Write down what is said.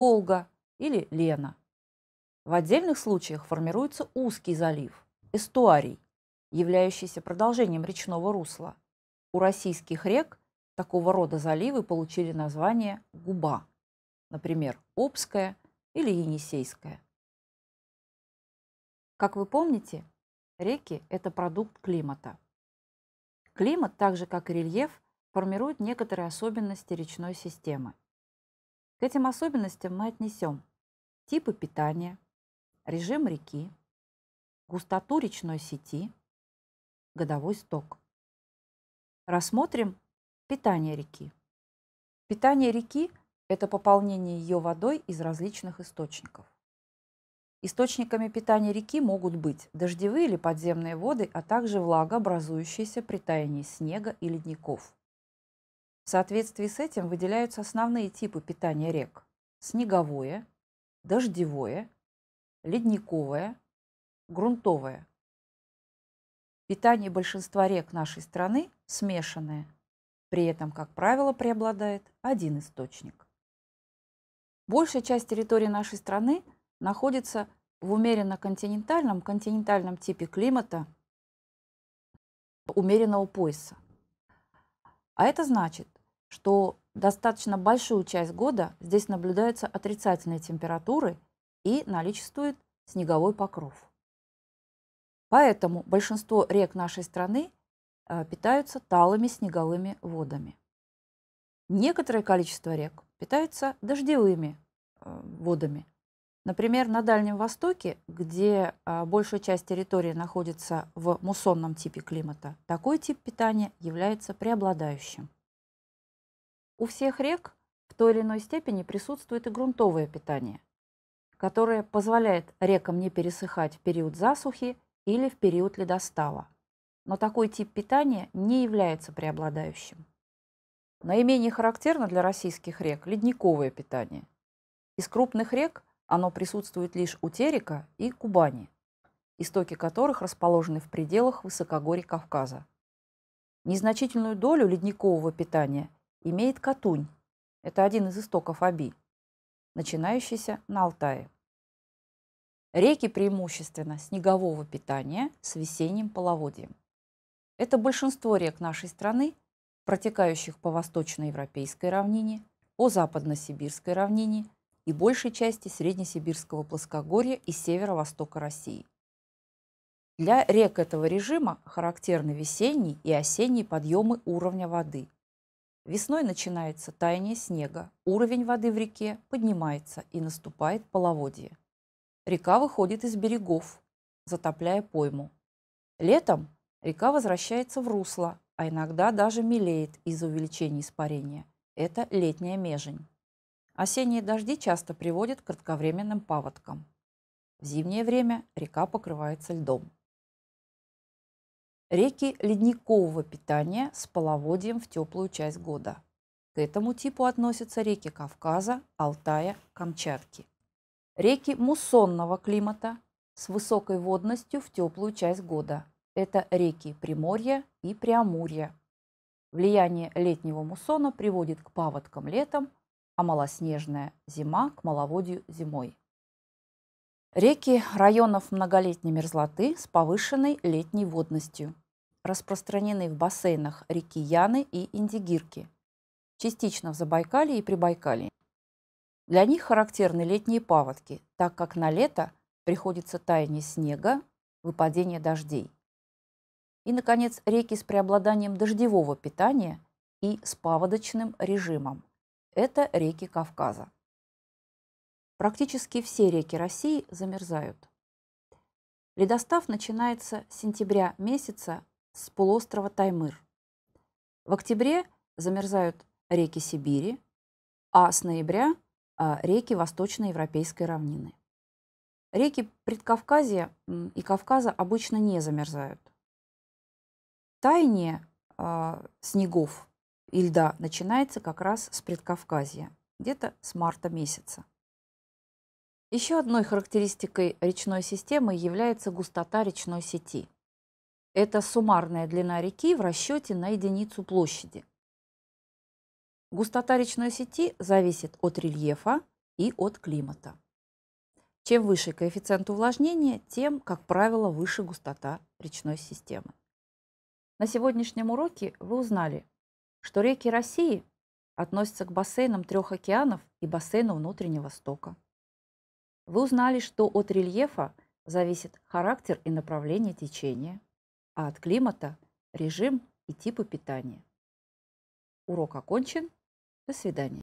Волга или Лена. В отдельных случаях формируется узкий залив – эстуарий, являющийся продолжением речного русла. У российских рек такого рода заливы получили название губа, например, Обская или Енисейская. Как вы помните, реки – это продукт климата. Климат, так же как и рельеф, формирует некоторые особенности речной системы. К этим особенностям мы отнесем типы питания, режим реки, густоту речной сети, годовой сток. Рассмотрим питание реки. Питание реки – это пополнение ее водой из различных источников. Источниками питания реки могут быть дождевые или подземные воды, а также влага, образующаяся при таянии снега и ледников. В соответствии с этим выделяются основные типы питания рек – снеговое, дождевое, ледниковое, грунтовое. Питание большинства рек нашей страны смешанное, при этом, как правило, преобладает один источник. Большая часть территории нашей страны находится в умеренно континентальном, континентальном типе климата умеренного пояса. А это значит, что достаточно большую часть года здесь наблюдаются отрицательные температуры и наличествует снеговой покров. Поэтому большинство рек нашей страны э, питаются талыми снеговыми водами. Некоторое количество рек питается дождевыми э, водами. Например, на Дальнем Востоке, где а, большая часть территории находится в муссонном типе климата, такой тип питания является преобладающим. У всех рек в той или иной степени присутствует и грунтовое питание, которое позволяет рекам не пересыхать в период засухи или в период ледостава. Но такой тип питания не является преобладающим. Наименее характерно для российских рек ледниковое питание. Из крупных рек оно присутствует лишь у Терека и Кубани, истоки которых расположены в пределах высокогорий Кавказа. Незначительную долю ледникового питания имеет Катунь, это один из истоков Аби, начинающийся на Алтае. Реки преимущественно снегового питания с весенним половодьем. Это большинство рек нашей страны, протекающих по восточноевропейской равнине, по западно-сибирской равнине и большей части среднесибирского плоскогорья и северо-востока России. Для рек этого режима характерны весенний и осенний подъемы уровня воды – Весной начинается таяние снега, уровень воды в реке поднимается и наступает половодье. Река выходит из берегов, затопляя пойму. Летом река возвращается в русло, а иногда даже мелеет из-за увеличения испарения. Это летняя межень. Осенние дожди часто приводят к кратковременным паводкам. В зимнее время река покрывается льдом. Реки ледникового питания с половодьем в теплую часть года. К этому типу относятся реки Кавказа, Алтая, Камчатки. Реки муссонного климата с высокой водностью в теплую часть года. Это реки Приморья и Преамурья. Влияние летнего муссона приводит к паводкам летом, а малоснежная зима к маловодью зимой. Реки районов многолетней мерзлоты с повышенной летней водностью. Распространены в бассейнах реки Яны и Индигирки. Частично в Забайкале и Прибайкале. Для них характерны летние паводки, так как на лето приходится таяние снега, выпадение дождей. И, наконец, реки с преобладанием дождевого питания и с паводочным режимом. Это реки Кавказа. Практически все реки России замерзают. Ледостав начинается с сентября месяца с полуострова Таймыр. В октябре замерзают реки Сибири, а с ноября – а, реки восточноевропейской равнины. Реки Предкавказья и Кавказа обычно не замерзают. Таяние э, а, снегов и льда начинается как раз с Предкавказья, где-то с марта месяца. Еще одной характеристикой речной системы является густота речной сети. Это суммарная длина реки в расчете на единицу площади. Густота речной сети зависит от рельефа и от климата. Чем выше коэффициент увлажнения, тем, как правило, выше густота речной системы. На сегодняшнем уроке вы узнали, что реки России относятся к бассейнам трех океанов и бассейну внутреннего стока. Вы узнали, что от рельефа зависит характер и направление течения, а от климата – режим и типы питания. Урок окончен. До свидания.